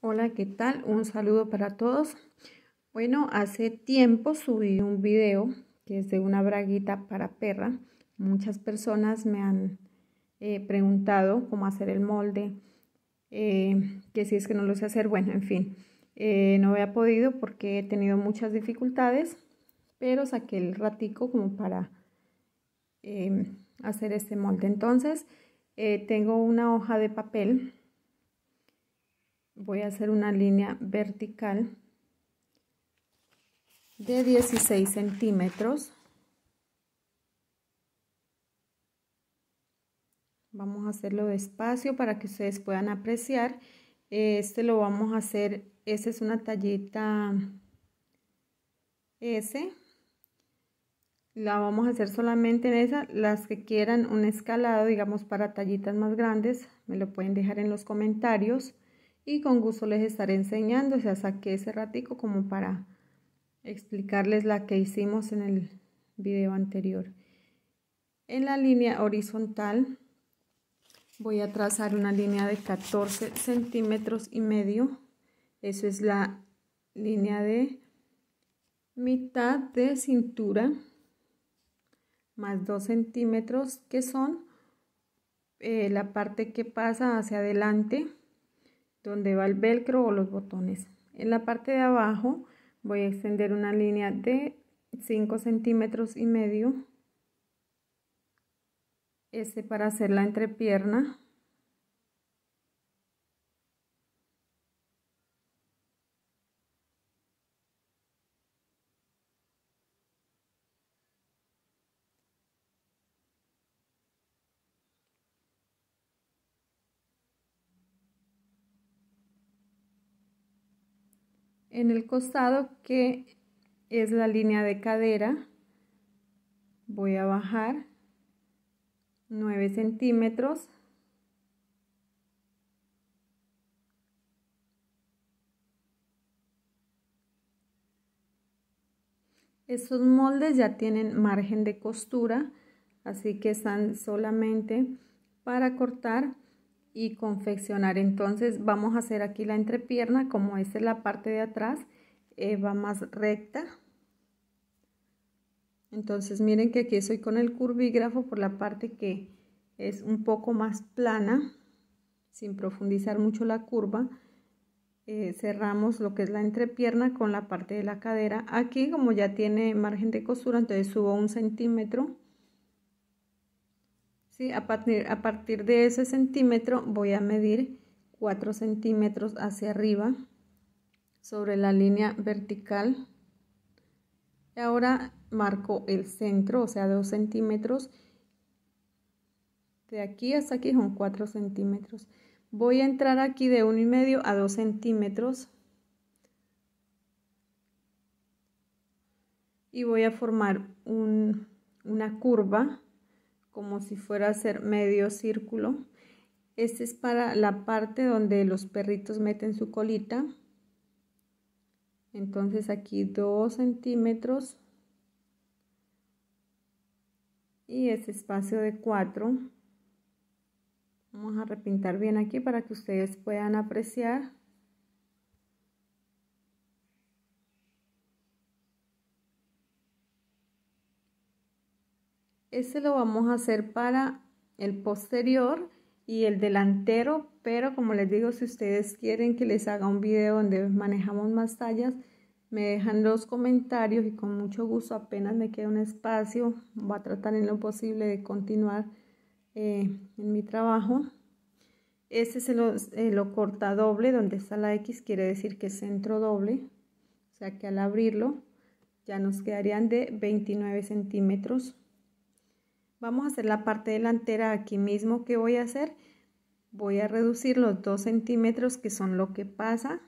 Hola, ¿qué tal? Un saludo para todos. Bueno, hace tiempo subí un video que es de una braguita para perra. Muchas personas me han eh, preguntado cómo hacer el molde, eh, que si es que no lo sé hacer. Bueno, en fin, eh, no había podido porque he tenido muchas dificultades, pero saqué el ratico como para hacer este molde. Entonces, tengo una hoja de papel voy a hacer una línea vertical de 16 centímetros vamos a hacerlo despacio para que ustedes puedan apreciar este lo vamos a hacer esta es una tallita S la vamos a hacer solamente en esa las que quieran un escalado digamos para tallitas más grandes me lo pueden dejar en los comentarios y con gusto les estaré enseñando, ya saqué ese ratico como para explicarles la que hicimos en el video anterior. En la línea horizontal voy a trazar una línea de 14 centímetros y medio, eso es la línea de mitad de cintura más 2 centímetros que son eh, la parte que pasa hacia adelante donde va el velcro o los botones. En la parte de abajo voy a extender una línea de 5 centímetros y medio. Este para hacer la entrepierna. en el costado que es la línea de cadera. Voy a bajar 9 centímetros. Estos moldes ya tienen margen de costura, así que están solamente para cortar y confeccionar. Entonces vamos a hacer aquí la entrepierna, como es la parte de atrás, eh, va más recta. Entonces miren que aquí estoy con el curvígrafo por la parte que es un poco más plana, sin profundizar mucho la curva. Eh, cerramos lo que es la entrepierna con la parte de la cadera. Aquí como ya tiene margen de costura, entonces subo un centímetro a, partir, de ese centímetro voy a medir 4 centímetros hacia arriba sobre la línea vertical. Y ahora marco el centro, o sea, 2 centímetros. De aquí hasta aquí son 4 centímetros. Voy a entrar aquí de y medio a 2 centímetros. Y voy a formar una curva como si fuera a ser medio círculo. Este es para la parte donde los perritos meten su colita. Entonces aquí 2 centímetros. Y ese espacio de 4. Vamos a repintar bien aquí para que ustedes puedan apreciar. Ese lo vamos a hacer para el posterior y el delantero, pero como les digo, si ustedes quieren que les haga un video donde manejamos más tallas, me dejan los comentarios y con mucho gusto apenas me queda un espacio, voy a tratar en lo posible de continuar eh, en mi trabajo. Este se lo, eh, lo corta doble, donde está la X quiere decir que es centro doble, o sea que al abrirlo ya nos quedarían de 29 centímetros Vamos a hacer la parte delantera aquí mismo. ¿Qué voy a hacer? Voy a reducir los 2 centímetros que son lo que pasa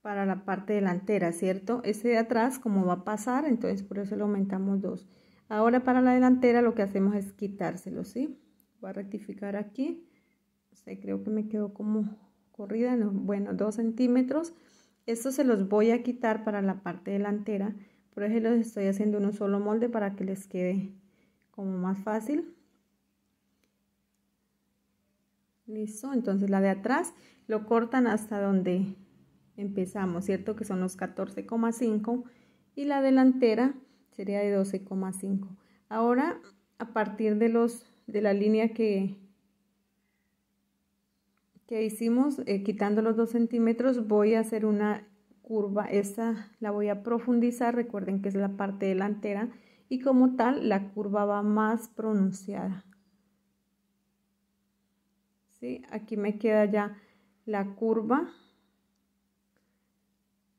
para la parte delantera, ¿cierto? Este de atrás, como va a pasar, entonces por eso lo aumentamos 2. Ahora para la delantera lo que hacemos es quitárselo, ¿sí? Voy a rectificar aquí. creo que me quedó como corrida, bueno, 2 centímetros. Esto se los voy a quitar para la parte delantera. Por eso los estoy haciendo un solo molde para que les quede como más fácil. Listo, entonces la de atrás lo cortan hasta donde empezamos, ¿cierto? Que son los 14,5 y la delantera sería de 12,5. Ahora, a partir de, los, de la línea que, que hicimos, eh, quitando los 2 centímetros, voy a hacer una curva. Esta la voy a profundizar, recuerden que es la parte delantera y como tal la curva va más pronunciada. ¿Sí? Aquí me queda ya la curva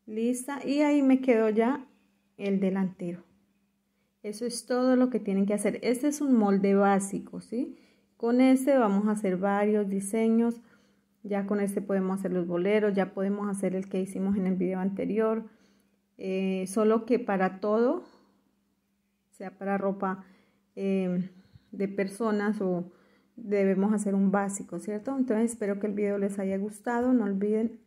lista y ahí me quedó ya el delantero. Eso es todo lo que tienen que hacer. Este es un molde básico, ¿sí? Con ese vamos a hacer varios diseños. Ya con este podemos hacer los boleros, ya podemos hacer el que hicimos en el video anterior. Eh, solo que para todo sea para ropa eh, de personas o debemos hacer un básico, ¿cierto? Entonces espero que el video les haya gustado. No olviden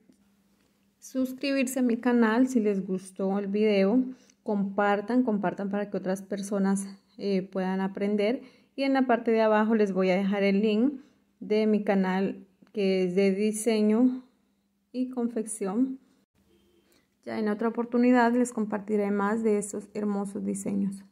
suscribirse a mi canal si les gustó el video. Compartan, compartan para que otras personas eh, puedan aprender. Y en la parte de abajo les voy a dejar el link de mi canal que es de diseño y confección. Ya en otra oportunidad les compartiré más de estos hermosos diseños.